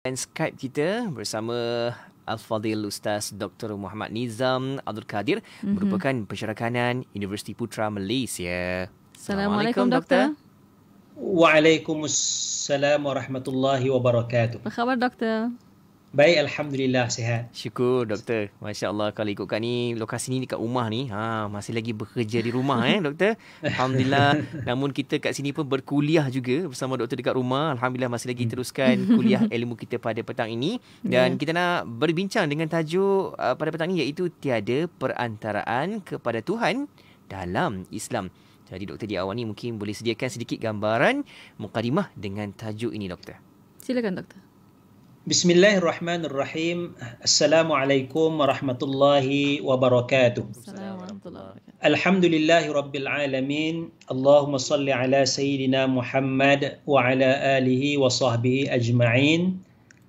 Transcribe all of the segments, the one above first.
dan Skype kita bersama Al-Fadhil Ustaz Dr. Muhammad Nizam Abdul Kadir mm-hmm. merupakan pencerahanan Universiti Putra Malaysia. Assalamualaikum Doktor. Waalaikumsalam warahmatullahi wabarakatuh. Apa khabar Doktor? Baik, Alhamdulillah sihat. Syukur, doktor. Masya Allah, kalau ikutkan ni, lokasi ni dekat rumah ni, ha, masih lagi bekerja di rumah, eh, doktor. Alhamdulillah. Namun kita kat sini pun berkuliah juga bersama doktor dekat rumah. Alhamdulillah, masih lagi hmm. teruskan kuliah ilmu kita pada petang ini. Dan ya. kita nak berbincang dengan tajuk uh, pada petang ini iaitu tiada perantaraan kepada Tuhan dalam Islam. Jadi, doktor di awal ni mungkin boleh sediakan sedikit gambaran mukadimah dengan tajuk ini, doktor. Silakan, doktor. Bismillahirrahmanirrahim. Assalamualaikum warahmatullahi wabarakatuh. Alhamdulillahi rabbil alamin. Allahumma salli ala sayyidina Muhammad wa ala alihi wa sahbihi ajma'in.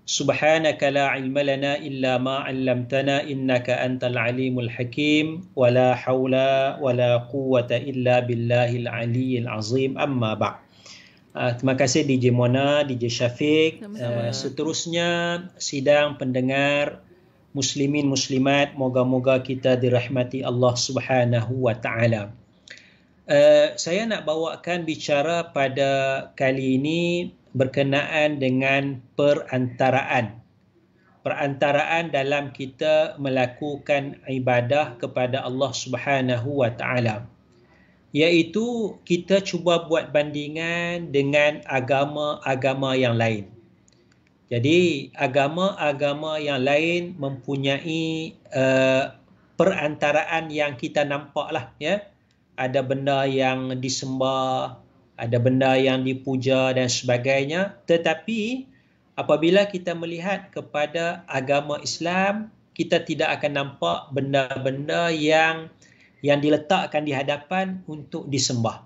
Subhanaka la ilma lana illa ma 'allamtana innaka antal alimul hakim wa la hawla wa la quwwata illa billahil aliyyil azim. Amma ba'd. Uh, terima kasih DJ Mona, DJ Syafiq. Uh, seterusnya sidang pendengar muslimin muslimat, moga-moga kita dirahmati Allah Subhanahu wa taala. Uh, saya nak bawakan bicara pada kali ini berkenaan dengan perantaraan. Perantaraan dalam kita melakukan ibadah kepada Allah Subhanahu wa taala iaitu kita cuba buat bandingan dengan agama-agama yang lain. Jadi agama-agama yang lain mempunyai uh, perantaraan yang kita nampak lah ya. Ada benda yang disembah, ada benda yang dipuja dan sebagainya. Tetapi apabila kita melihat kepada agama Islam, kita tidak akan nampak benda-benda yang yang diletakkan di hadapan untuk disembah.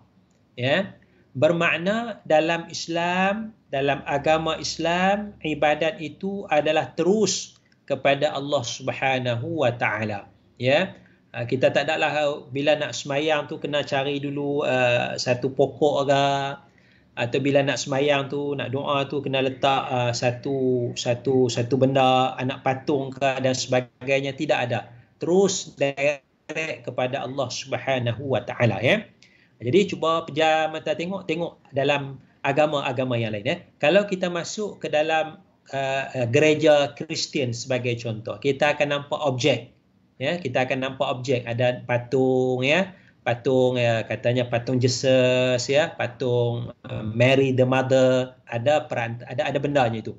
Ya. Bermakna dalam Islam, dalam agama Islam, ibadat itu adalah terus kepada Allah Subhanahu wa taala. Ya. Ha, kita tak adalah ha, bila nak semayang tu kena cari dulu uh, satu pokok ke atau bila nak semayang tu nak doa tu kena letak uh, satu satu satu benda anak patung ke dan sebagainya tidak ada terus dari direct kepada Allah Subhanahu Wa Taala ya. Jadi cuba pejam mata tengok tengok dalam agama-agama yang lain ya. Kalau kita masuk ke dalam uh, uh, gereja Kristian sebagai contoh, kita akan nampak objek ya, kita akan nampak objek ada patung ya, patung ya katanya patung Jesus ya, patung uh, Mary the Mother, ada perant- ada ada bendanya itu.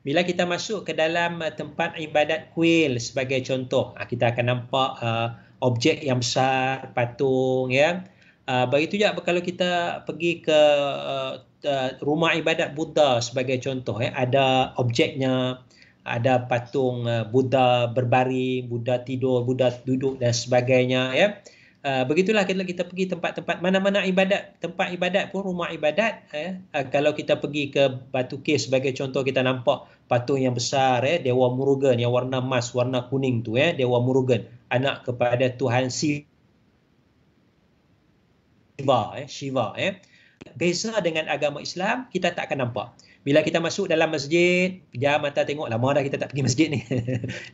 Bila kita masuk ke dalam uh, tempat ibadat kuil sebagai contoh, ah, kita akan nampak uh, objek yang besar, patung ya. Uh, ah, begitu juga kalau kita pergi ke uh, uh, rumah ibadat Buddha sebagai contoh ya, ada objeknya, ada patung uh, Buddha berbaring, Buddha tidur, Buddha duduk dan sebagainya ya. Uh, begitulah kita kita pergi tempat-tempat mana-mana ibadat, tempat ibadat pun rumah ibadat ya. Uh, kalau kita pergi ke Batu kis sebagai contoh kita nampak patung yang besar ya, Dewa Murugan yang warna emas, warna kuning tu ya, Dewa Murugan anak kepada Tuhan Shiva eh Shiva eh beza dengan agama Islam kita tak akan nampak bila kita masuk dalam masjid jam mata tengok lama dah kita tak pergi masjid ni ya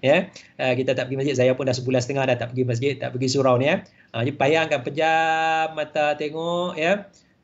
yeah? uh, kita tak pergi masjid saya pun dah sebulan setengah dah tak pergi masjid tak pergi surau ni ya eh? Ah, uh, jadi bayangkan pejam mata tengok ya yeah?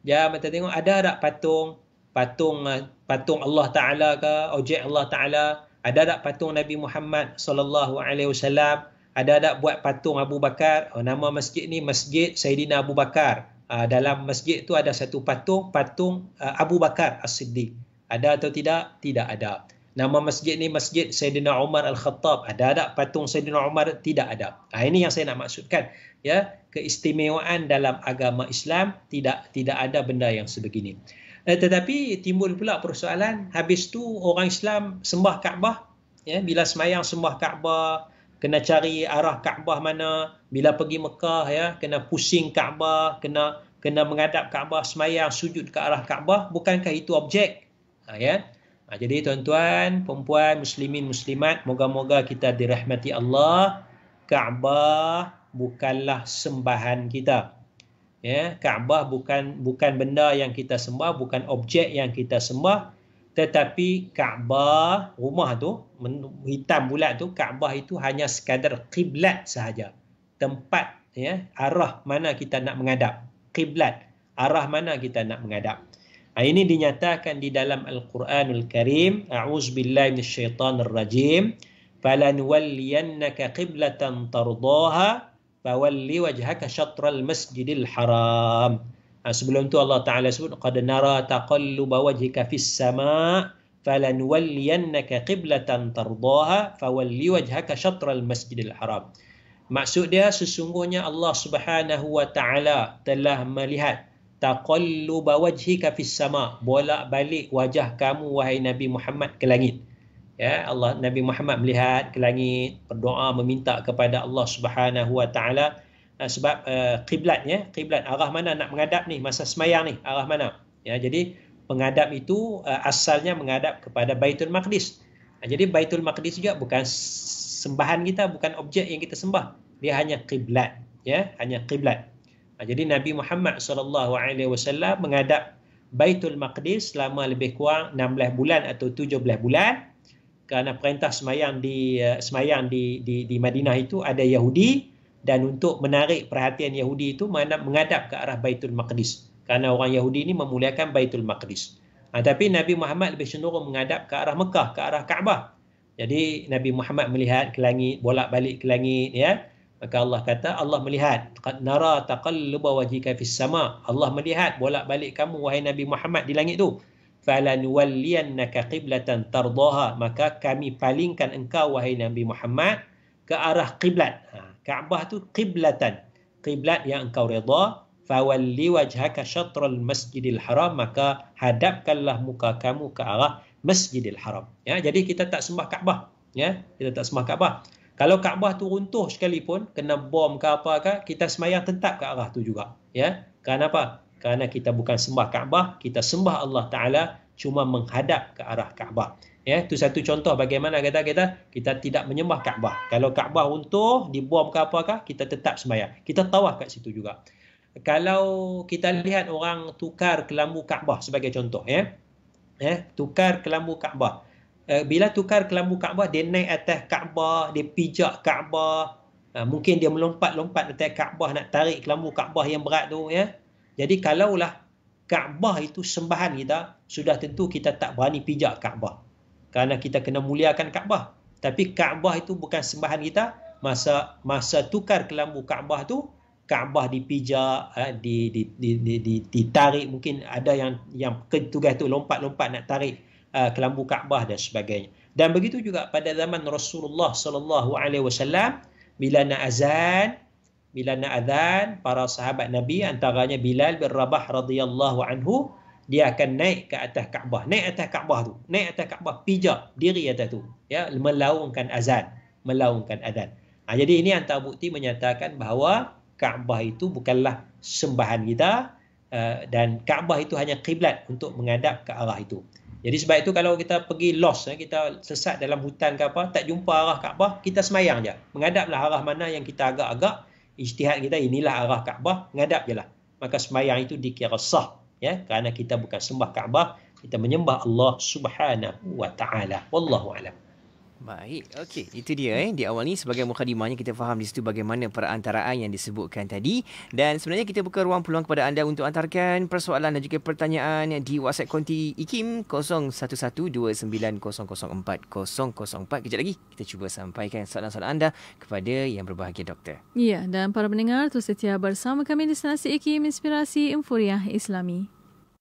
jam mata tengok ada tak patung patung ah, patung Allah taala ke objek Allah taala ada tak patung Nabi Muhammad sallallahu alaihi wasallam ada ada buat patung Abu Bakar uh, nama masjid ni Masjid Sayyidina Abu Bakar uh, dalam masjid tu ada satu patung patung uh, Abu Bakar As-Siddiq ada atau tidak tidak ada nama masjid ni Masjid Sayyidina Umar Al-Khattab ada ada patung Sayyidina Umar tidak ada uh, ini yang saya nak maksudkan ya keistimewaan dalam agama Islam tidak tidak ada benda yang sebegini Eh, tetapi timbul pula persoalan habis tu orang Islam sembah Kaabah ya bila semayang sembah Kaabah kena cari arah Kaabah mana bila pergi Mekah ya kena pusing Kaabah kena kena menghadap Kaabah semayang sujud ke arah Kaabah bukankah itu objek ha, ya ha, jadi tuan-tuan perempuan muslimin muslimat moga-moga kita dirahmati Allah Kaabah bukanlah sembahan kita ya Kaabah bukan bukan benda yang kita sembah bukan objek yang kita sembah tetapi Kaabah rumah tu hitam bulat tu Kaabah itu hanya sekadar kiblat sahaja tempat ya arah mana kita nak mengadap kiblat arah mana kita nak menghadap ah, ini dinyatakan di dalam Al-Quranul Karim A'uz billahi minasyaitanir rajim falanwalliyannaka qiblatan tardaha fawalli wajhaka syatral masjidil haram Ah, sebelum tu Allah Taala sebut qad nara taqalluba wajhika fis sama' falan falanwalliyannaka qiblatan tardaha fawalli wajhaka syatral masjidil haram. Maksud dia sesungguhnya Allah Subhanahu wa taala telah melihat taqalluba wajhika fis sama' bolak-balik wajah kamu wahai Nabi Muhammad ke langit. Ya Allah Nabi Muhammad melihat ke langit berdoa meminta kepada Allah Subhanahu wa taala Eh, sebab uh, kiblatnya kiblat arah mana nak menghadap ni masa semayang ni arah mana ya jadi menghadap itu uh, asalnya menghadap kepada Baitul Maqdis. Uh, jadi Baitul Maqdis juga bukan sembahan kita bukan objek yang kita sembah. Dia hanya kiblat ya hanya kiblat. Uh, jadi Nabi Muhammad sallallahu alaihi wasallam menghadap Baitul Maqdis selama lebih kurang 16 bulan atau 17 bulan kerana perintah semayang di uh, semayang di di di Madinah itu ada Yahudi dan untuk menarik perhatian Yahudi itu menghadap ke arah Baitul Maqdis kerana orang Yahudi ini memuliakan Baitul Maqdis. Ha, tapi Nabi Muhammad lebih cenderung menghadap ke arah Mekah, ke arah Kaabah. Jadi Nabi Muhammad melihat ke langit, bolak-balik ke langit ya. Maka Allah kata Allah melihat nara taqalluba wajhika fis sama. Allah melihat bolak-balik kamu wahai Nabi Muhammad di langit tu. Falan walliyannaka qiblatan tardaha. Maka kami palingkan engkau wahai Nabi Muhammad ke arah kiblat. Ha, Kaabah tu qiblatan. Qiblat yang engkau redha. Fawalli wajhaka syatral masjidil haram. Maka hadapkanlah muka kamu ke arah masjidil haram. Ya, jadi kita tak sembah Kaabah. Ya, kita tak sembah Kaabah. Kalau Kaabah tu runtuh sekalipun, kena bom ke apa ke, kita semayang tetap ke arah tu juga. Ya, apa? Kerana kita bukan sembah Kaabah, kita sembah Allah Ta'ala cuma menghadap ke arah Kaabah. Ya, itu satu contoh bagaimana kata kita kita tidak menyembah Kaabah. Kalau Kaabah untuk dibuang ke apa apakah, kita tetap sembahyang. Kita tawaf kat situ juga. Kalau kita lihat orang tukar kelambu Kaabah sebagai contoh, ya. Ya, tukar kelambu Kaabah. Eh, bila tukar kelambu Kaabah, dia naik atas Kaabah, dia pijak Kaabah. Ha, mungkin dia melompat-lompat atas Kaabah nak tarik kelambu Kaabah yang berat tu, ya. Jadi kalaulah Kaabah itu sembahan kita, sudah tentu kita tak berani pijak Kaabah kerana kita kena muliakan Kaabah. Tapi Kaabah itu bukan sembahan kita. Masa masa tukar kelambu Kaabah tu, Kaabah dipijak, eh, di, di, di, di, di, ditarik. Mungkin ada yang yang tugas itu lompat-lompat nak tarik uh, kelambu Kaabah dan sebagainya. Dan begitu juga pada zaman Rasulullah sallallahu alaihi wasallam bila nak azan, bila nak azan para sahabat Nabi antaranya Bilal bin Rabah radhiyallahu anhu dia akan naik ke atas Kaabah. Naik atas Kaabah tu. Naik atas Kaabah, pijak diri atas tu. Ya, melaungkan azan. Melaungkan azan. Ha, jadi ini antara bukti menyatakan bahawa Kaabah itu bukanlah sembahan kita uh, dan Kaabah itu hanya kiblat untuk menghadap ke arah itu. Jadi sebab itu kalau kita pergi lost, ya, kita sesat dalam hutan ke apa, tak jumpa arah Kaabah, kita semayang je. Menghadaplah arah mana yang kita agak-agak, ijtihad kita inilah arah Kaabah, menghadap je lah. Maka semayang itu dikira sah ya kerana kita bukan sembah Kaabah kita menyembah Allah Subhanahu wa taala wallahu alam Baik, okey. Itu dia eh. Di awal ni sebagai mukadimahnya kita faham di situ bagaimana perantaraan yang disebutkan tadi. Dan sebenarnya kita buka ruang peluang kepada anda untuk antarkan persoalan dan juga pertanyaan di WhatsApp konti IKIM 0112904004. Kejap lagi kita cuba sampaikan soalan-soalan anda kepada yang berbahagia doktor. Ya, dan para pendengar terus setia bersama kami di Senasi IKIM Inspirasi Inforiah Islami.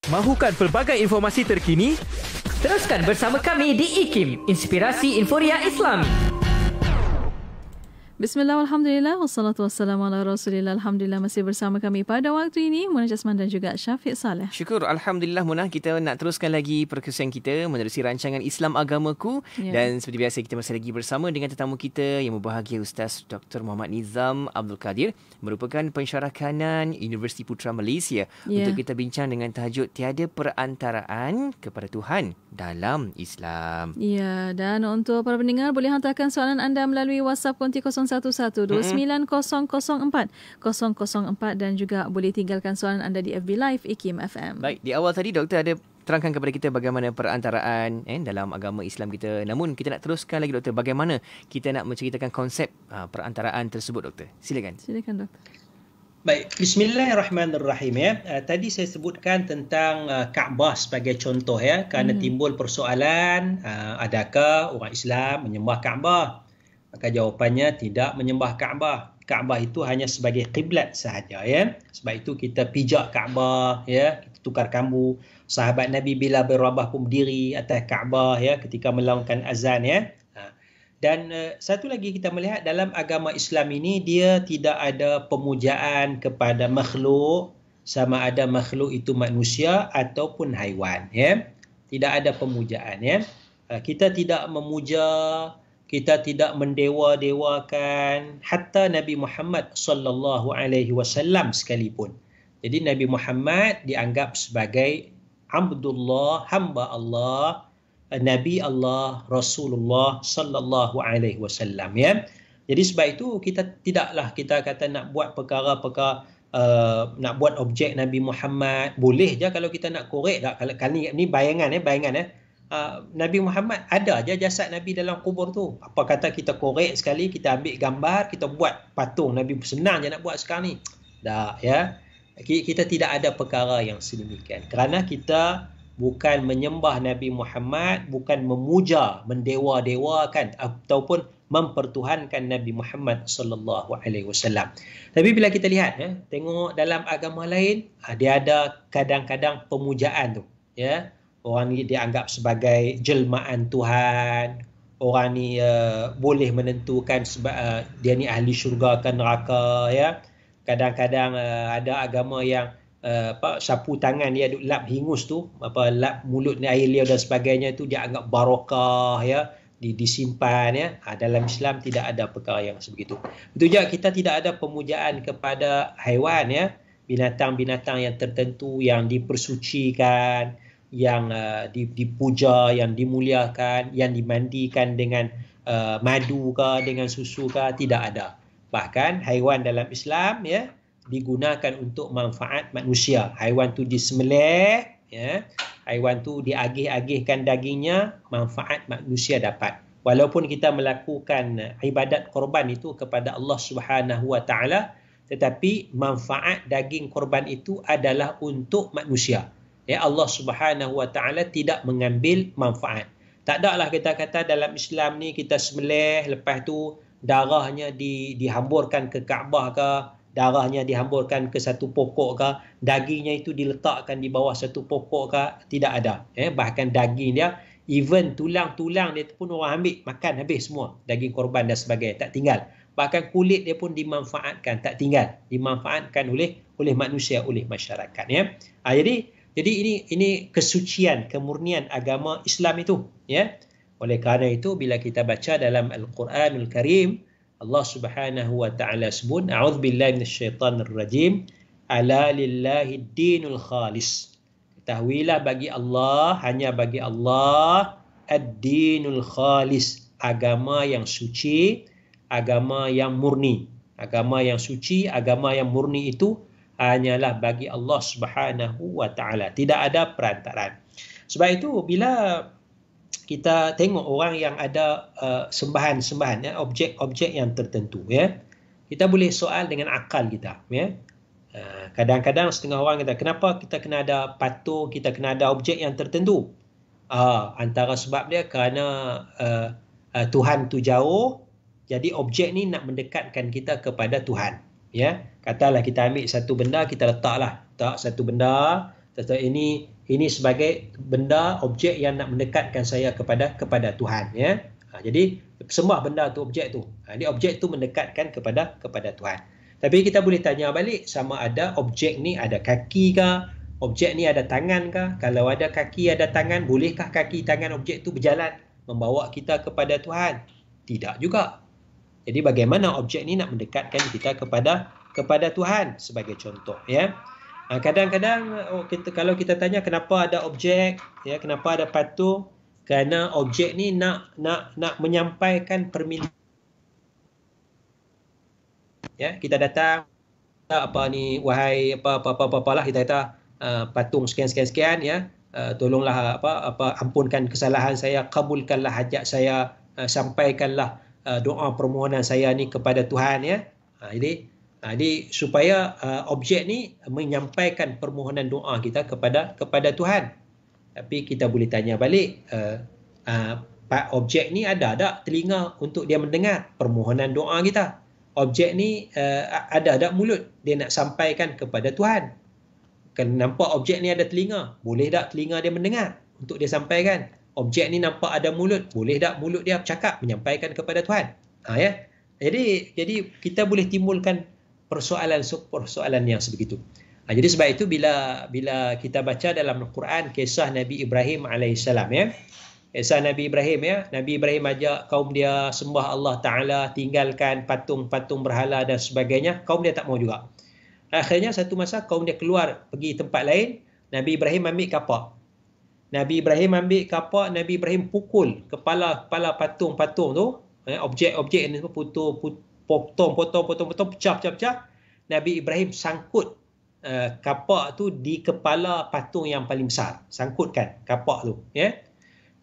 Mahukan pelbagai informasi terkini? Teruskan bersama kami di IKIM, Inspirasi Inforia Islami. Bismillah, Alhamdulillah, wassalatu wassalamu ala rasulillah. Alhamdulillah masih bersama kami pada waktu ini. Munah Jasman dan juga Syafiq Saleh. Syukur, Alhamdulillah Munah. Kita nak teruskan lagi perkesan kita menerusi rancangan Islam Agamaku. Yeah. Dan seperti biasa kita masih lagi bersama dengan tetamu kita yang berbahagia Ustaz Dr. Muhammad Nizam Abdul Kadir. Merupakan pensyarah kanan Universiti Putra Malaysia. Yeah. Untuk kita bincang dengan tajuk Tiada Perantaraan Kepada Tuhan Dalam Islam. Ya, yeah. dan untuk para pendengar boleh hantarkan soalan anda melalui WhatsApp konti mm-hmm. 0104 dan juga boleh tinggalkan soalan anda di FB Live IKIM FM. Baik, di awal tadi doktor ada terangkan kepada kita bagaimana perantaraan eh, dalam agama Islam kita. Namun kita nak teruskan lagi doktor bagaimana kita nak menceritakan konsep uh, perantaraan tersebut doktor. Silakan. Silakan doktor. Baik, bismillahirrahmanirrahim ya. Uh, tadi saya sebutkan tentang uh, Kaabah sebagai contoh ya kerana hmm timbul persoalan uh, adakah orang Islam menyembah Kaabah? maka jawapannya tidak menyembah Kaabah. Kaabah itu hanya sebagai kiblat sahaja ya. Sebab itu kita pijak Kaabah ya, kita tukar kambu. Sahabat Nabi bila berwabah pun berdiri atas Kaabah ya ketika melaungkan azan ya. Ha. Dan uh, satu lagi kita melihat dalam agama Islam ini dia tidak ada pemujaan kepada makhluk sama ada makhluk itu manusia ataupun haiwan ya. Tidak ada pemujaan ya. Uh, kita tidak memuja kita tidak mendewa-dewakan hatta Nabi Muhammad sallallahu alaihi wasallam sekalipun. Jadi Nabi Muhammad dianggap sebagai Abdullah, hamba Allah, Nabi Allah, Rasulullah sallallahu alaihi wasallam ya. Jadi sebab itu kita tidaklah kita kata nak buat perkara-perkara uh, nak buat objek Nabi Muhammad boleh je kalau kita nak korek tak kalau kali ni bayangan eh bayangan eh uh, Nabi Muhammad ada je jasad Nabi dalam kubur tu. Apa kata kita korek sekali, kita ambil gambar, kita buat patung Nabi senang je nak buat sekarang ni. Dah ya. Kita tidak ada perkara yang sedemikian. Kerana kita bukan menyembah Nabi Muhammad, bukan memuja, mendewa-dewakan ataupun mempertuhankan Nabi Muhammad sallallahu alaihi wasallam. Tapi bila kita lihat ya, tengok dalam agama lain, ah, dia ada kadang-kadang pemujaan tu, ya orang ni dianggap sebagai jelmaan Tuhan orang ni uh, boleh menentukan sebab uh, eh, dia ni ahli syurga kan neraka ya kadang-kadang uh, ada agama yang uh, apa sapu tangan dia duk lap hingus tu apa lap mulut ni air liur dan sebagainya tu dia anggap barakah ya di disimpan ya ha, dalam Islam tidak ada perkara yang sebegitu Betul je kita tidak ada pemujaan kepada haiwan ya binatang-binatang yang tertentu yang dipersucikan yang uh, dipuja, yang dimuliakan, yang dimandikan dengan uh, madu ke dengan susu ke tidak ada. Bahkan haiwan dalam Islam ya digunakan untuk manfaat manusia. Haiwan tu disembelih ya. Haiwan tu diagih-agihkan dagingnya manfaat manusia dapat. Walaupun kita melakukan ibadat korban itu kepada Allah Subhanahu Wa Taala tetapi manfaat daging korban itu adalah untuk manusia ya Allah Subhanahu Wa Taala tidak mengambil manfaat. Tak ada lah kita kata dalam Islam ni kita semelih lepas tu darahnya di, dihamburkan ke Kaabah ke, darahnya dihamburkan ke satu pokok ke, dagingnya itu diletakkan di bawah satu pokok ke, tidak ada. Eh, bahkan daging dia, even tulang-tulang dia pun orang ambil, makan habis semua. Daging korban dan sebagainya, tak tinggal. Bahkan kulit dia pun dimanfaatkan, tak tinggal. Dimanfaatkan oleh oleh manusia, oleh masyarakat. Ya. Ha, jadi, jadi ini ini kesucian, kemurnian agama Islam itu, ya. Oleh kerana itu bila kita baca dalam Al-Quranul Karim, Allah Subhanahu wa taala sebut, "A'udzubillahi minasyaitonir rajim, ala lillahi dinul khalis." Ketahuilah bagi Allah, hanya bagi Allah ad-dinul khalis, agama yang suci, agama yang murni. Agama yang suci, agama yang murni itu hanyalah bagi Allah Subhanahu wa taala tidak ada perantaran sebab itu bila kita tengok orang yang ada uh, sembahan-sembahan ya objek-objek yang tertentu ya kita boleh soal dengan akal kita ya uh, kadang-kadang setengah orang kata kenapa kita kena ada patung kita kena ada objek yang tertentu uh, antara sebab dia kerana uh, uh, Tuhan tu jauh jadi objek ni nak mendekatkan kita kepada Tuhan ya yeah? katalah kita ambil satu benda kita letaklah tak satu benda tetapi ini ini sebagai benda objek yang nak mendekatkan saya kepada kepada Tuhan ya ha, jadi semua benda tu objek tu ha, jadi objek tu mendekatkan kepada kepada Tuhan tapi kita boleh tanya balik sama ada objek ni ada kaki ke objek ni ada tangan ke kalau ada kaki ada tangan bolehkah kaki tangan objek tu berjalan membawa kita kepada Tuhan tidak juga jadi bagaimana objek ni nak mendekatkan kita kepada kepada Tuhan sebagai contoh ya ah, kadang-kadang oh, kita kalau kita tanya kenapa ada objek ya kenapa ada patung kerana objek ni nak nak nak menyampaikan permintaan ya kita datang apa ni wahai apa apa apa, apa, apa lah kita kata uh, patung sekian sekian sekian ya uh, tolonglah apa apa ampunkan kesalahan saya kabulkanlah hajat saya uh, sampaikanlah uh, doa permohonan saya ni kepada Tuhan ya uh, jadi Ha, jadi supaya uh, objek ni menyampaikan permohonan doa kita kepada kepada Tuhan. Tapi kita boleh tanya balik uh, uh, objek ni ada tak telinga untuk dia mendengar permohonan doa kita? Objek ni uh, ada tak mulut dia nak sampaikan kepada Tuhan? Kan nampak objek ni ada telinga, boleh tak telinga dia mendengar untuk dia sampaikan? Objek ni nampak ada mulut, boleh tak mulut dia cakap menyampaikan kepada Tuhan? Ha ya. Jadi jadi kita boleh timbulkan persoalan-persoalan yang sebegitu. Ha, jadi sebab itu bila bila kita baca dalam Al-Quran kisah Nabi Ibrahim alaihissalam ya. Kisah Nabi Ibrahim ya. Nabi Ibrahim ajak kaum dia sembah Allah Ta'ala, tinggalkan patung-patung berhala dan sebagainya. Kaum dia tak mau juga. Akhirnya satu masa kaum dia keluar pergi tempat lain. Nabi Ibrahim ambil kapak. Nabi Ibrahim ambil kapak, Nabi Ibrahim pukul kepala-kepala patung-patung tu. Ya, objek-objek ni pun putu potong potong potong potong pecah pecah pecah Nabi Ibrahim sangkut uh, kapak tu di kepala patung yang paling besar sangkutkan kapak tu ya yeah?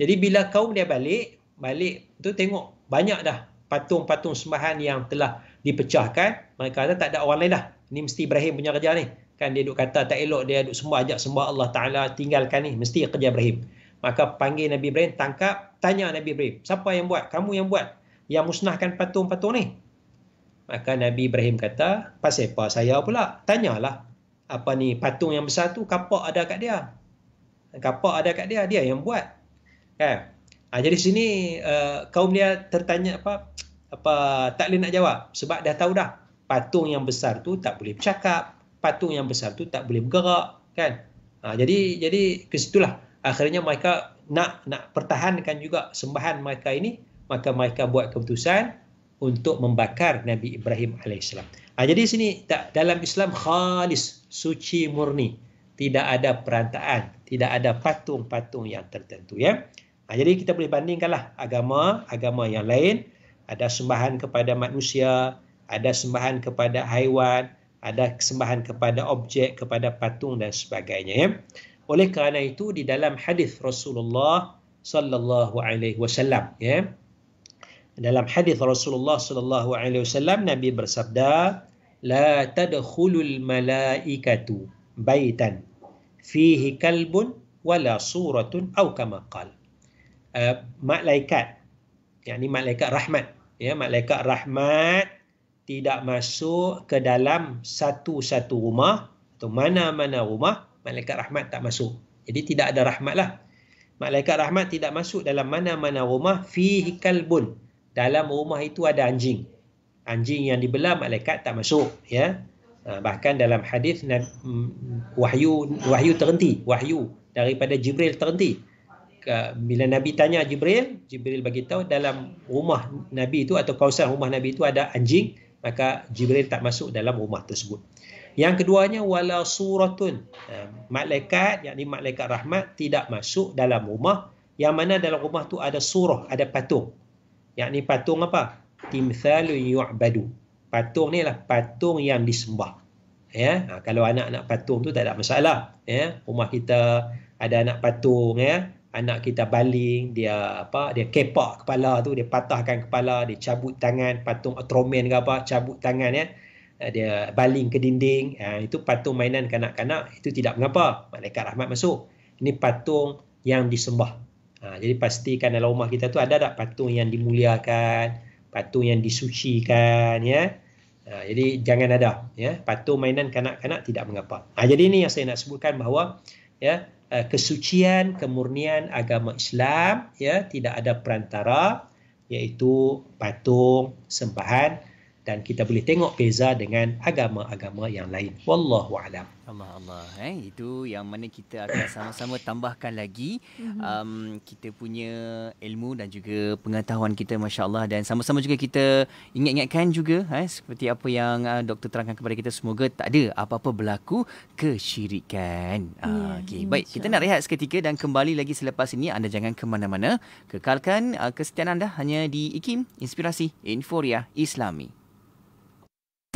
jadi bila kaum dia balik balik tu tengok banyak dah patung-patung sembahan yang telah dipecahkan mereka kata tak ada orang lain dah ni mesti Ibrahim punya kerja ni kan dia duk kata tak elok dia duk sembah ajak sembah Allah Taala tinggalkan ni mesti kerja Ibrahim maka panggil Nabi Ibrahim tangkap tanya Nabi Ibrahim siapa yang buat kamu yang buat yang musnahkan patung-patung ni Maka Nabi Ibrahim kata, pasal siapa saya pula? Tanyalah. Apa ni patung yang besar tu kapak ada kat dia? Kapak ada kat dia, dia yang buat. Kan? Ha, jadi sini uh, kaum dia tertanya apa apa tak boleh nak jawab sebab dah tahu dah patung yang besar tu tak boleh bercakap, patung yang besar tu tak boleh bergerak, kan? Ha, jadi jadi ke situlah akhirnya mereka nak nak pertahankan juga sembahan mereka ini maka mereka buat keputusan untuk membakar Nabi Ibrahim alaihissalam. Ha, jadi sini tak dalam Islam khalis, suci murni, tidak ada perantaan, tidak ada patung-patung yang tertentu ya. Ha, jadi kita boleh bandingkanlah agama-agama yang lain ada sembahan kepada manusia, ada sembahan kepada haiwan, ada sembahan kepada objek, kepada patung dan sebagainya ya. Oleh kerana itu di dalam hadis Rasulullah sallallahu alaihi wasallam ya dalam hadis Rasulullah sallallahu alaihi wasallam Nabi bersabda la tadkhulul malaikatu baitan fihi kalbun wala suratun au kama qal uh, malaikat yakni malaikat rahmat ya malaikat rahmat tidak masuk ke dalam satu-satu rumah atau mana-mana rumah malaikat rahmat tak masuk jadi tidak ada rahmatlah malaikat rahmat tidak masuk dalam mana-mana rumah fihi kalbun dalam rumah itu ada anjing. Anjing yang dibelah malaikat tak masuk, ya. Ha, bahkan dalam hadis wahyu wahyu terhenti, wahyu daripada Jibril terhenti. Bila Nabi tanya Jibril, Jibril bagi tahu dalam rumah Nabi itu atau kawasan rumah Nabi itu ada anjing, maka Jibril tak masuk dalam rumah tersebut. Yang keduanya wala suratun. Ha, malaikat yakni malaikat rahmat tidak masuk dalam rumah yang mana dalam rumah tu ada surah, ada patung. Yang ni patung apa? Timthalu yu'badu. Patung ni lah patung yang disembah. Ya, ha, kalau anak nak patung tu tak ada masalah. Ya, rumah kita ada anak patung ya, anak kita baling dia apa dia kepak kepala tu dia patahkan kepala dia cabut tangan patung atromen ke apa cabut tangan ya ha, dia baling ke dinding ha, itu patung mainan kanak-kanak itu tidak mengapa malaikat rahmat masuk ini patung yang disembah Ha, jadi pastikan dalam rumah kita tu ada tak patung yang dimuliakan, patung yang disucikan ya. Ha, jadi jangan ada ya, patung mainan kanak-kanak tidak mengapa. Ha, jadi ini yang saya nak sebutkan bahawa ya, ha, kesucian, kemurnian agama Islam ya tidak ada perantara iaitu patung sembahan dan kita boleh tengok beza dengan agama-agama yang lain. Wallahu a'lam. Allah Allah eh itu yang mana kita akan sama-sama tambahkan lagi mhm. um kita punya ilmu dan juga pengetahuan kita masya-Allah dan sama-sama juga kita ingat-ingatkan juga eh seperti apa yang uh, doktor terangkan kepada kita semoga tak ada apa-apa berlaku kesyirikan. Yeah, uh, ya, Okey baik insya. kita nak rehat seketika dan kembali lagi selepas ini anda jangan ke mana-mana kekalkan uh, kesetiaan anda hanya di IKIM Inspirasi Inforia Islami.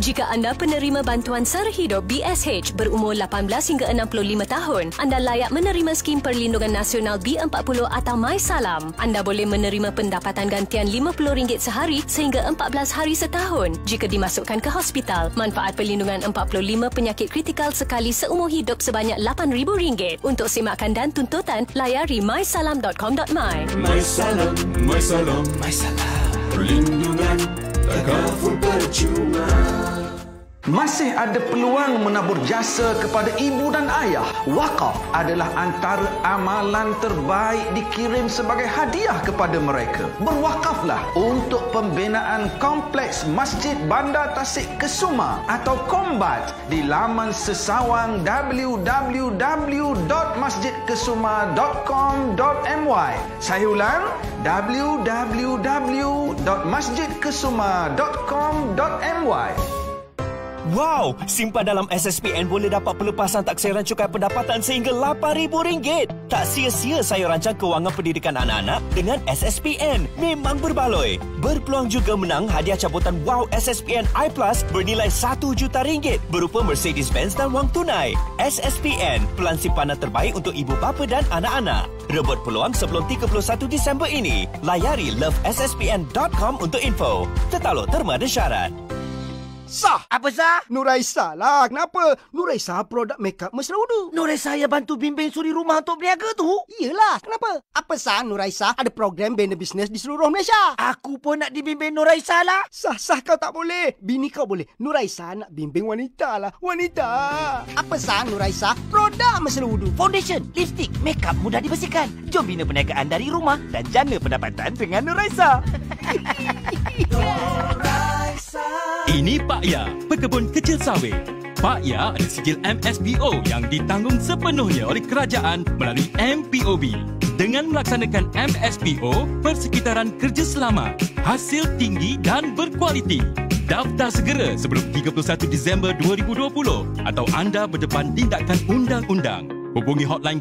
Jika anda penerima bantuan sara hidup BSH berumur 18 hingga 65 tahun, anda layak menerima skim perlindungan nasional B40 atau MySalam. Anda boleh menerima pendapatan gantian RM50 sehari sehingga 14 hari setahun jika dimasukkan ke hospital. Manfaat perlindungan 45 penyakit kritikal sekali seumur hidup sebanyak RM8,000. Untuk simakan dan tuntutan, layari mysalam.com.my. MySalam, MySalam, MySalam. Perlindungan Така форма чума. Masih ada peluang menabur jasa kepada ibu dan ayah. Wakaf adalah antara amalan terbaik dikirim sebagai hadiah kepada mereka. Berwakaflah untuk pembinaan kompleks Masjid Bandar Tasik Kesuma atau Kombat di laman sesawang www.masjidkesuma.com.my. Saya ulang www.masjidkesuma.com.my. Wow, simpan dalam SSPN boleh dapat pelepasan taksiran cukai pendapatan sehingga rm ringgit. Tak sia-sia saya rancang kewangan pendidikan anak-anak dengan SSPN. Memang berbaloi. Berpeluang juga menang hadiah cabutan Wow SSPN i+ bernilai rm juta ringgit berupa Mercedes-Benz dan wang tunai. SSPN, pelan simpanan terbaik untuk ibu bapa dan anak-anak. Rebut peluang sebelum 31 Disember ini. Layari lovessspn.com untuk info. Tertaluk terma dan syarat. Sah, Apa sah? Nur Aisyah lah. Kenapa? Nur Aisyah produk makeup mesra wudu. Nur Aisyah yang bantu bimbing suri rumah untuk berniaga tu? Iyalah. Kenapa? Apa sah? Nur ada program banner bisnes di seluruh Malaysia. Aku pun nak dibimbing Nur Aisyah lah. Sah, sah kau tak boleh. Bini kau boleh. Nur nak bimbing wanita lah. Wanita. Apa sah? Nur Aisyah produk mesra wudu. Foundation, lipstick, makeup mudah dibersihkan. Jom bina perniagaan dari rumah dan jana pendapatan dengan Nur Aisyah. Ini Pak Ya, pekebun kecil sawit. Pak Ya ada sijil MSBO yang ditanggung sepenuhnya oleh kerajaan melalui MPOB. Dengan melaksanakan MSPO, persekitaran kerja selama, hasil tinggi dan berkualiti. Daftar segera sebelum 31 Disember 2020 atau anda berdepan tindakan undang-undang. Hubungi hotline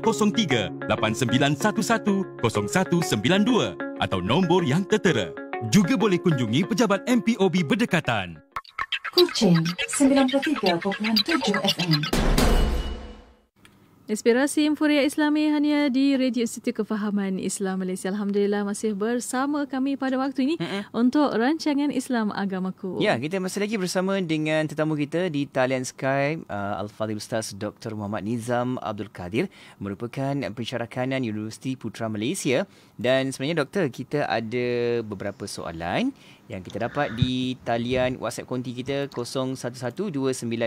03-8911-0192 atau nombor yang tertera. Juga boleh kunjungi pejabat MPOB berdekatan. Kuching 93.7 FM. Inspirasi Inforia Islami hanya di Radio Siti Kefahaman Islam Malaysia. Alhamdulillah masih bersama kami pada waktu ini Mm-mm. untuk rancangan Islam Agamaku. Ya, kita masih lagi bersama dengan tetamu kita di talian Sky, uh, Al-Fadhil Ustaz Dr. Muhammad Nizam Abdul Kadir, merupakan pensyarah kanan Universiti Putra Malaysia. Dan sebenarnya, Doktor, kita ada beberapa soalan yang kita dapat di talian WhatsApp konti kita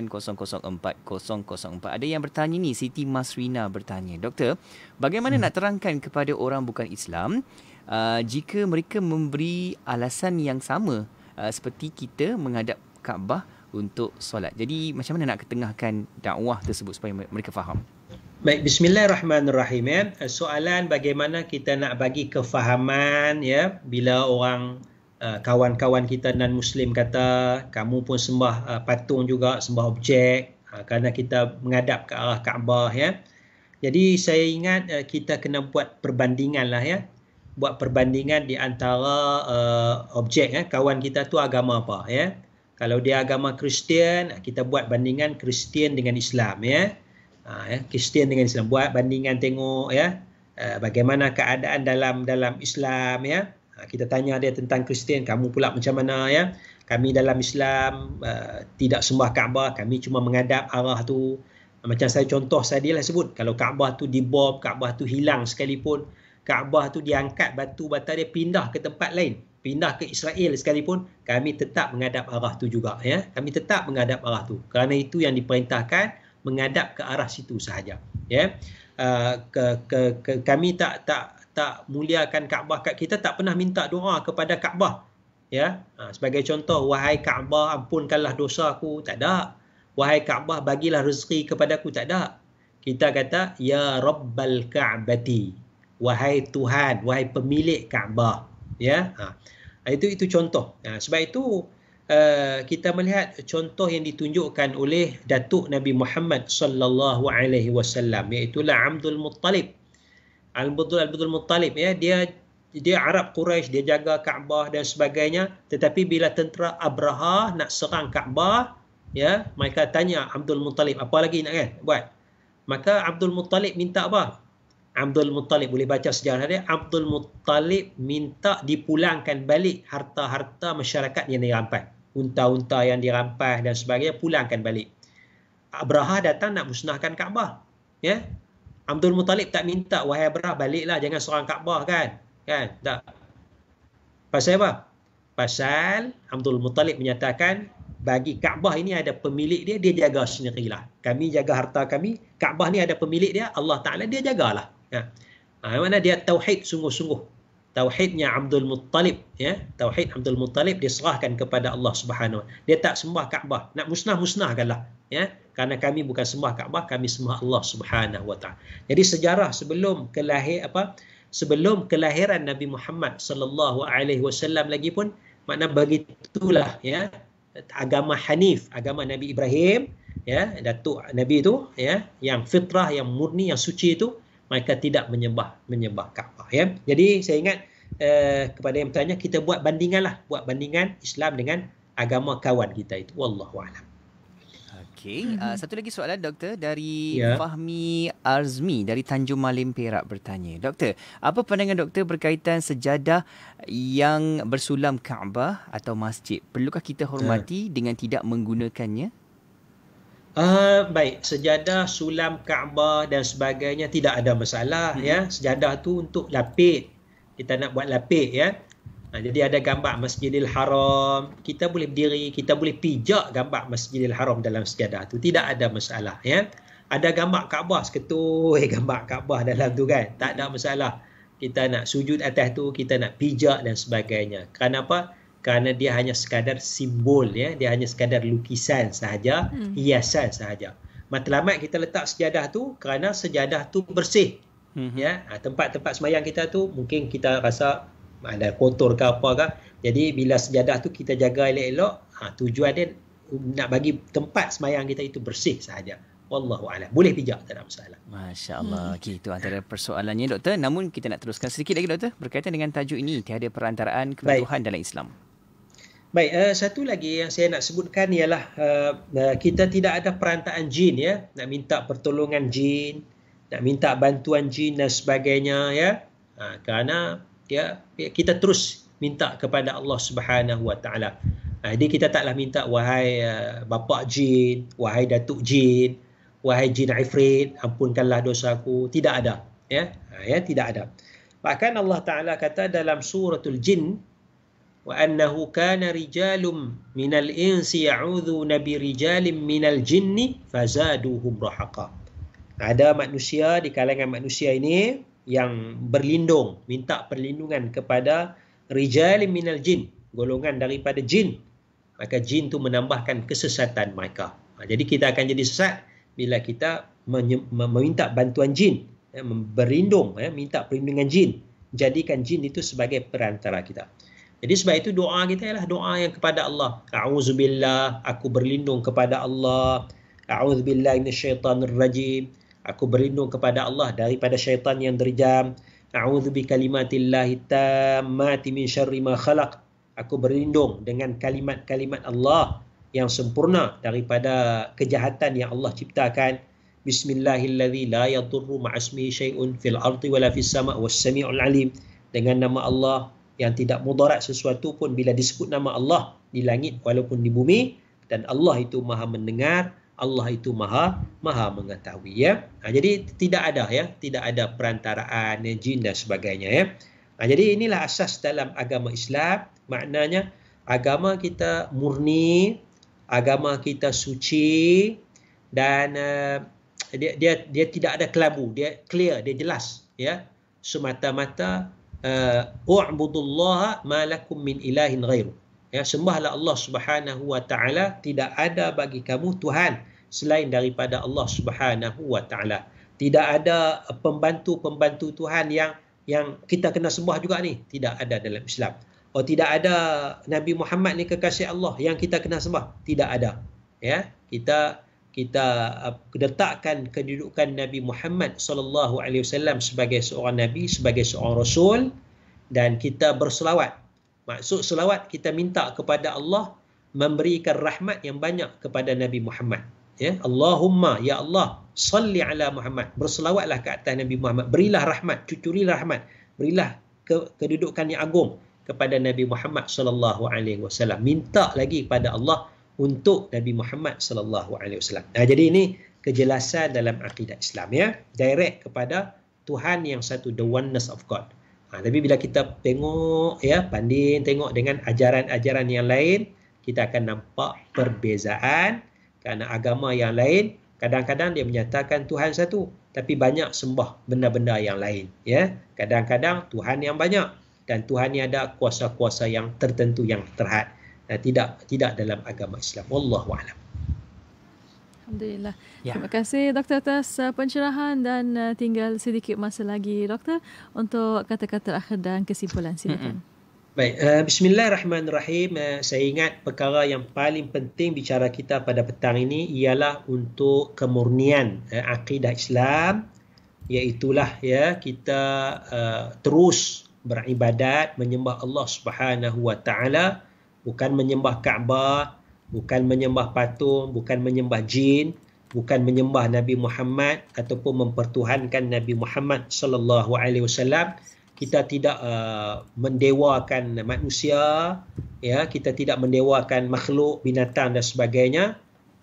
0112904004. Ada yang bertanya ni, Siti Masrina bertanya. Doktor, bagaimana hmm. nak terangkan kepada orang bukan Islam uh, jika mereka memberi alasan yang sama uh, seperti kita menghadap Kaabah untuk solat. Jadi macam mana nak ketengahkan dakwah tersebut supaya mereka faham? Baik, bismillahirrahmanirrahim. Eh. Uh, soalan bagaimana kita nak bagi kefahaman ya bila orang Ah, kawan-kawan kita dan muslim kata kamu pun sembah uh, patung juga, sembah objek uh, kerana kita menghadap ke arah Kaabah ya. Jadi saya ingat uh, kita kena buat perbandingan lah ya. Buat perbandingan di antara uh, objek ya. kawan kita tu agama apa ya. Kalau dia agama Kristian, kita buat bandingan Kristian dengan Islam ya. ya. Kristian dengan Islam buat bandingan tengok ya bagaimana keadaan dalam dalam Islam ya kita tanya dia tentang Kristian kamu pula macam mana ya kami dalam Islam uh, tidak sembah Kaabah kami cuma mengadap arah tu macam saya contoh saya dia lah sebut kalau Kaabah tu dibob, Kaabah tu hilang sekalipun Kaabah tu diangkat batu bata dia pindah ke tempat lain pindah ke Israel sekalipun kami tetap mengadap arah tu juga ya kami tetap mengadap arah tu kerana itu yang diperintahkan mengadap ke arah situ sahaja ya uh, ke, ke, ke, kami tak tak tak muliakan Kaabah kat kita tak pernah minta doa kepada Kaabah ya ha, sebagai contoh wahai Kaabah ampunkanlah dosaku tak ada wahai Kaabah bagilah rezeki kepada kepadaku tak ada kita kata ya rabbal ka'bati wahai tuhan wahai pemilik Kaabah ya ha itu itu contoh ha, sebab itu uh, kita melihat contoh yang ditunjukkan oleh datuk Nabi Muhammad sallallahu alaihi wasallam iaitu lah Abdul Muttalib Al-Budul Al-Budul Muttalib ya dia dia Arab Quraisy dia jaga Kaabah dan sebagainya tetapi bila tentera Abraha nak serang Kaabah ya mereka tanya Abdul Muttalib apa lagi nak kan buat maka Abdul Muttalib minta apa Abdul Muttalib boleh baca sejarah dia Abdul Muttalib minta dipulangkan balik harta-harta masyarakat yang dirampas unta-unta yang dirampas dan sebagainya pulangkan balik Abraha datang nak musnahkan Kaabah ya Abdul Muttalib tak minta wahai Abrah baliklah jangan seorang Kaabah kan. Kan? Tak. Pasal apa? Pasal Abdul Muttalib menyatakan bagi Kaabah ini ada pemilik dia, dia jaga sendirilah. Kami jaga harta kami, Kaabah ni ada pemilik dia, Allah Ta'ala dia jagalah. Kan? Ha, ha mana dia tauhid sungguh-sungguh. Tauhidnya Abdul Muttalib. Ya? Tauhid Abdul Muttalib diserahkan kepada Allah Subhanahu Dia tak sembah Kaabah. Nak musnah-musnahkanlah. Ya? kerana kami bukan sembah Kaabah kami sembah Allah Subhanahu wa taala jadi sejarah sebelum kelahir apa sebelum kelahiran Nabi Muhammad sallallahu alaihi wasallam lagi pun makna begitulah ya agama Hanif agama Nabi Ibrahim ya datuk Nabi itu ya yang fitrah yang murni yang suci itu mereka tidak menyembah menyembah Kaabah ya jadi saya ingat eh, kepada yang bertanya kita buat bandingan lah buat bandingan Islam dengan agama kawan kita itu wallahu alam Okey, mm-hmm. satu lagi soalan doktor dari yeah. Fahmi Arzmi dari Tanjung Malim Perak bertanya. Doktor, apa pandangan doktor berkaitan sejadah yang bersulam Kaabah atau masjid? Perlukah kita hormati yeah. dengan tidak menggunakannya? Uh, baik, sejadah sulam Kaabah dan sebagainya tidak ada masalah mm-hmm. ya. Sejadah tu untuk lapik. Kita nak buat lapik ya. Ha, jadi ada gambar Masjidil Haram, kita boleh berdiri, kita boleh pijak gambar Masjidil Haram dalam sejadah tu. Tidak ada masalah, ya. Ada gambar Kaabah seketul, eh, gambar Kaabah dalam tu kan. Tak ada masalah. Kita nak sujud atas tu, kita nak pijak dan sebagainya. Kenapa? apa? Kerana dia hanya sekadar simbol, ya. Dia hanya sekadar lukisan sahaja, hmm. hiasan sahaja. Matlamat kita letak sejadah tu kerana sejadah tu bersih. Hmm. Ya, ha, tempat-tempat semayang kita tu mungkin kita rasa ada kotor ke apa ke. Jadi bila sejadah tu kita jaga elok-elok, ha, tujuan dia nak bagi tempat semayang kita itu bersih sahaja. Wallahu a'lam. Boleh pijak tak ada masalah. Masya-Allah. Hmm. Okay, itu antara persoalannya doktor. Namun kita nak teruskan sedikit lagi doktor berkaitan dengan tajuk ini tiada perantaraan kebutuhan dalam Islam. Baik, uh, satu lagi yang saya nak sebutkan ialah uh, uh, kita tidak ada perantaan jin ya, nak minta pertolongan jin, nak minta bantuan jin dan sebagainya ya. Ha, kerana Ya, ya kita terus minta kepada Allah Subhanahu Wa Taala. Jadi ah, kita taklah minta wahai uh, ah, bapa jin, wahai datuk jin, wahai jin ifrit, ampunkanlah dosaku. Tidak ada, ya. Ah, ya, tidak ada. Bahkan Allah Taala kata dalam suratul jin wa annahu kana rijalum minal insi ya'udhu nabi rijalim minal jinni fazaduhum rahaqa. Ada manusia di kalangan manusia ini yang berlindung minta perlindungan kepada rijal minal jin golongan daripada jin maka jin tu menambahkan kesesatan mereka ha, jadi kita akan jadi sesat bila kita meminta bantuan jin ya, berlindung ya, minta perlindungan jin jadikan jin itu sebagai perantara kita jadi sebab itu doa kita ialah doa yang kepada Allah a'udzubillah aku berlindung kepada Allah a'udzubillah minasyaitanir rajim Aku berlindung kepada Allah daripada syaitan yang derjam. A'udhu bi kalimatillahi tammati min syarri ma khalaq. Aku berlindung dengan kalimat-kalimat Allah yang sempurna daripada kejahatan yang Allah ciptakan. Bismillahilladzi la yadurru ma'asmihi syai'un fil ardi wa fis sama' was sami'ul alim. Dengan nama Allah yang tidak mudarat sesuatu pun bila disebut nama Allah di langit walaupun di bumi dan Allah itu maha mendengar Allah itu maha maha mengetahui ya. Ha, jadi tidak ada ya, tidak ada perantaraan ya, jin dan sebagainya ya. Ha, jadi inilah asas dalam agama Islam, maknanya agama kita murni, agama kita suci dan uh, dia dia dia tidak ada kelabu, dia clear, dia jelas ya. Semata-mata uh, u'budullaha malakum min ilahin ghairuh ya sembahlah Allah Subhanahu wa taala tidak ada bagi kamu tuhan selain daripada Allah Subhanahu wa taala tidak ada pembantu-pembantu tuhan yang yang kita kena sembah juga ni tidak ada dalam Islam oh tidak ada Nabi Muhammad ni kekasih Allah yang kita kena sembah tidak ada ya kita kita letakkan kedudukan Nabi Muhammad sallallahu alaihi wasallam sebagai seorang nabi sebagai seorang rasul dan kita berselawat Maksud selawat kita minta kepada Allah memberikan rahmat yang banyak kepada Nabi Muhammad. Ya, Allahumma ya Allah, salli ala Muhammad. Berselawatlah ke atas Nabi Muhammad. Berilah rahmat, cucurilah rahmat. Berilah ke, kedudukan yang agung kepada Nabi Muhammad sallallahu alaihi wasallam. Minta lagi kepada Allah untuk Nabi Muhammad sallallahu alaihi wasallam. Nah, jadi ini kejelasan dalam akidah Islam ya, direct kepada Tuhan yang satu the oneness of God. Ha, tapi bila kita tengok ya banding tengok dengan ajaran-ajaran yang lain, kita akan nampak perbezaan kerana agama yang lain kadang-kadang dia menyatakan Tuhan satu tapi banyak sembah benda-benda yang lain ya kadang-kadang Tuhan yang banyak dan Tuhan yang ada kuasa-kuasa yang tertentu yang terhad nah, tidak tidak dalam agama Islam wallahu a'lam Alhamdulillah. Ya. Terima kasih doktor atas uh, pencerahan dan uh, tinggal sedikit masa lagi doktor untuk kata-kata akhir dan kesimpulan silakan. Baik, uh, bismillahirrahmanirrahim. Uh, saya ingat perkara yang paling penting bicara kita pada petang ini ialah untuk kemurnian uh, akidah Islam iaitulah ya kita uh, terus beribadat menyembah Allah Subhanahu wa taala bukan menyembah Kaabah bukan menyembah patung, bukan menyembah jin, bukan menyembah Nabi Muhammad ataupun mempertuhankan Nabi Muhammad sallallahu alaihi wasallam. Kita tidak uh, mendewakan manusia, ya, kita tidak mendewakan makhluk, binatang dan sebagainya.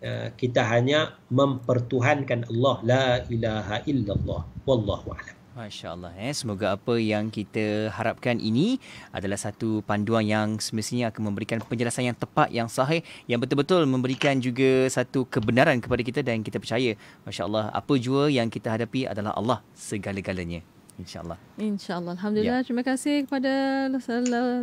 Uh, kita hanya mempertuhankan Allah la ilaha illallah wallahu a'lam. Masya Allah. Eh. Semoga apa yang kita harapkan ini adalah satu panduan yang semestinya akan memberikan penjelasan yang tepat, yang sahih, yang betul-betul memberikan juga satu kebenaran kepada kita dan kita percaya. Masya Allah. Apa jua yang kita hadapi adalah Allah segala-galanya. InsyaAllah. InsyaAllah. Alhamdulillah. Ya. Terima kasih kepada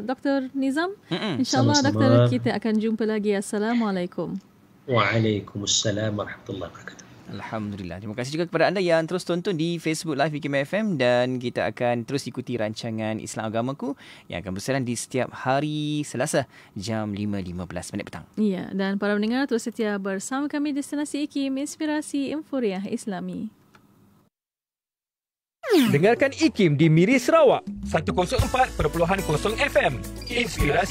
Dr. Nizam. InsyaAllah Dr. kita akan jumpa lagi. Assalamualaikum. Waalaikumsalam. Warahmatullahi wabarakatuh. Alhamdulillah. Terima kasih juga kepada anda yang terus tonton di Facebook Live Ikim FM dan kita akan terus ikuti rancangan Islam Agamaku yang akan berserang di setiap hari Selasa jam 5.15 minit petang. Ya, dan para pendengar terus setia bersama kami Destinasi Ikim Inspirasi Inforiah Islami. Dengarkan Ikim di Miri Sarawak 104.0 FM Inspirasi